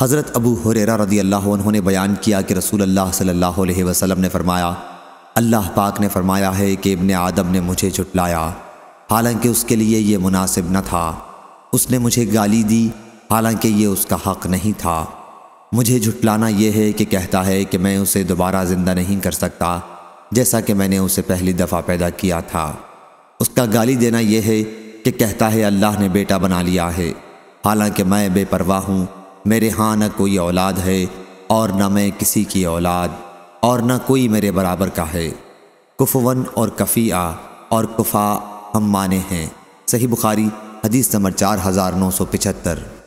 हज़रत अबू हुरेरा रदी अल्लाह उन्होंने बयान किया कि रसूल अल्लाह सल्लल्लाहु अलैहि वसल्लम ने फरमाया अल्लाह पाक ने फरमाया है कि इबन आदम ने मुझे झुटलाया हालांकि उसके लिए ये मुनासिब न था उसने मुझे गाली दी हालांकि ये उसका हक नहीं था मुझे झुटलाना यह है कि कहता है कि मैं उसे दोबारा ज़िंदा नहीं कर सकता जैसा कि मैंने उसे पहली दफ़ा पैदा किया था उसका गाली देना यह है कि कहता है अल्लाह ने बेटा बना लिया है हालांकि मैं बेपरवाह हूँ मेरे हाँ न कोई औलाद है और न मैं किसी की औलाद और न कोई मेरे बराबर का है कुफवन और कफ़िया और कुफ़ा हम माने हैं सही बुखारी हदीस नंबर चार हज़ार नौ सौ पिछहत्तर